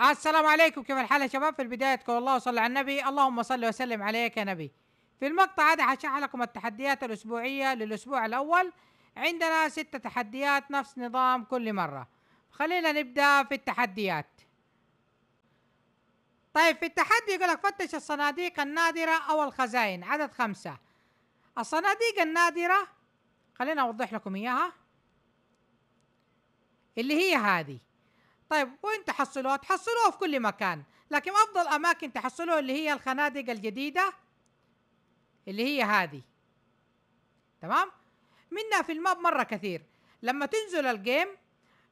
السلام عليكم كيف الحال يا شباب في البداية تقول الله وصلى على النبي اللهم صل وسلم عليك يا نبي في المقطع هذا هشرح لكم التحديات الأسبوعية للأسبوع الأول عندنا ستة تحديات نفس نظام كل مرة خلينا نبدأ في التحديات طيب في التحدي يقول لك فتش الصناديق النادرة أو الخزائن عدد خمسة الصناديق النادرة خلينا أوضح لكم إياها اللي هي هذه طيب وين تحصلوها؟ تحصلوها في كل مكان، لكن افضل اماكن تحصلوها اللي هي الخنادق الجديده اللي هي هذه. تمام؟ منها في الماب مره كثير، لما تنزل الجيم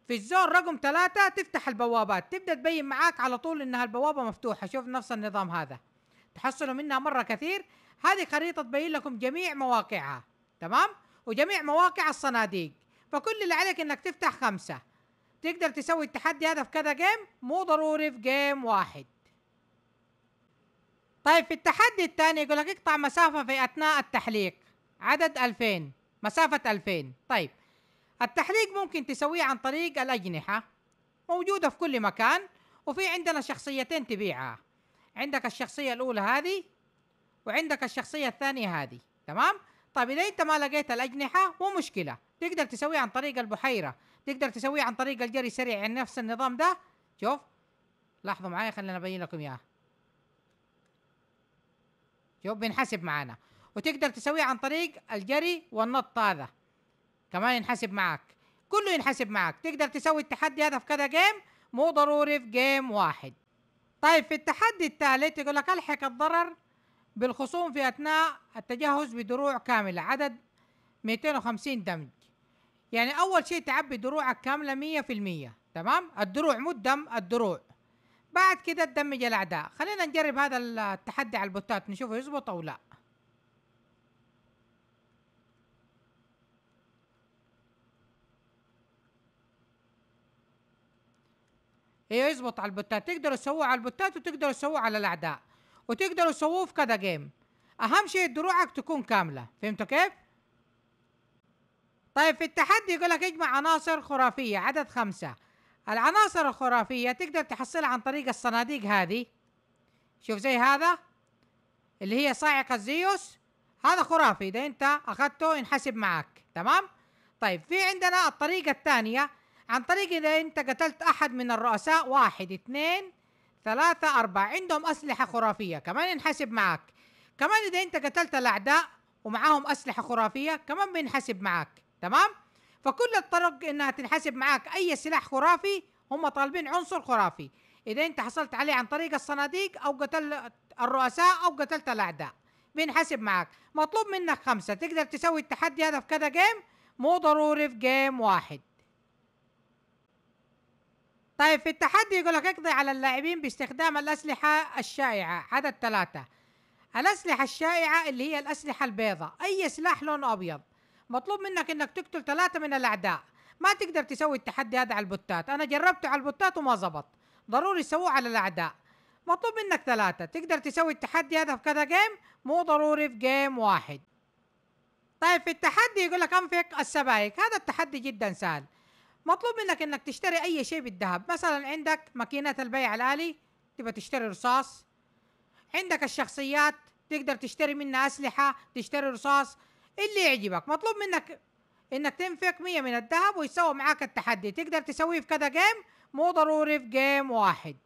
في الزون رقم ثلاثة تفتح البوابات، تبدا تبين معاك على طول انها البوابه مفتوحه، شوف نفس النظام هذا. تحصلوا منها مره كثير، هذه خريطه تبين لكم جميع مواقعها، تمام؟ وجميع مواقع الصناديق، فكل اللي عليك انك تفتح خمسه. تقدر تسوي التحدي هذا في كذا جيم مو ضروري في جيم واحد طيب في التحدي الثاني يقول لك اقطع مسافة في أثناء التحليق عدد 2000 مسافة 2000 طيب التحليق ممكن تسويه عن طريق الأجنحة موجودة في كل مكان وفي عندنا شخصيتين تبيعها عندك الشخصية الأولى هذه وعندك الشخصية الثانية هذه تمام؟ طيب اذا انت ما لقيت الاجنحه مو مشكله تقدر تسويه عن طريق البحيره تقدر تسويه عن طريق الجري السريع يعني نفس النظام ده شوف لاحظوا معايا خلينا ابين لكم إياه، شوف بينحسب معانا وتقدر تسويه عن طريق الجري والنط هذا كمان ينحسب معك كله ينحسب معك تقدر تسوي التحدي هذا في كذا جيم مو ضروري في جيم واحد طيب في التحدي الثالث يقول لك الحق الضرر بالخصوم في أثناء التجهز بدروع كاملة عدد 250 دمج يعني أول شيء تعبي دروعك كاملة 100% تمام الدروع مو الدم الدروع بعد كده تدمج الأعداء خلينا نجرب هذا التحدي على البوتات نشوفه يزبط أو لا ايوه يزبط على البوتات تقدروا تسووه على البوتات وتقدروا تسووه على الاعداء وتقدروا تسووه في كذا جيم اهم شيء دروعك تكون كامله فهمتوا كيف طيب في التحدي يقول لك اجمع عناصر خرافيه عدد خمسه العناصر الخرافيه تقدر تحصلها عن طريق الصناديق هذه شوف زي هذا اللي هي صاعقه زيوس هذا خرافي اذا انت اخذته ينحسب معك تمام طيب في عندنا الطريقه الثانيه عن طريق اذا انت قتلت احد من الرؤساء واحد اثنين ثلاثة أربعة عندهم أسلحة خرافية كمان ينحسب معك كمان إذا أنت قتلت الأعداء ومعاهم أسلحة خرافية كمان بينحسب معك تمام فكل الطرق إنها تنحسب معك أي سلاح خرافي هم طالبين عنصر خرافي إذا أنت حصلت عليه عن طريق الصناديق أو قتلت الرؤساء أو قتلت الأعداء بينحسب معك مطلوب منك خمسة تقدر تسوي التحدي هذا في كذا جيم مو ضروري في جيم واحد طيب في التحدي يقول لك اقضي على اللاعبين باستخدام الأسلحة الشائعة عدد ثلاثة الأسلحة الشائعة اللي هي الأسلحة البيضاء أي سلاح لونه أبيض مطلوب منك انك تقتل ثلاثة من الأعداء ما تقدر تسوي التحدي هذا على البوتات أنا جربته على البوتات وما زبط ضروري تسووه على الأعداء مطلوب منك ثلاثة تقدر تسوي التحدي هذا في كذا جيم مو ضروري في جيم واحد طيب في التحدي يقول لك انفق السبايك هذا التحدي جدا سهل مطلوب منك انك تشتري اي شيء بالذهب مثلا عندك ماكينة البيع الالي تبى تشتري رصاص عندك الشخصيات تقدر تشتري منها اسلحة تشتري رصاص اللي يعجبك مطلوب منك انك تنفق 100 من الذهب ويسوى معاك التحدي تقدر تسويه في كذا جيم مو ضروري في جيم واحد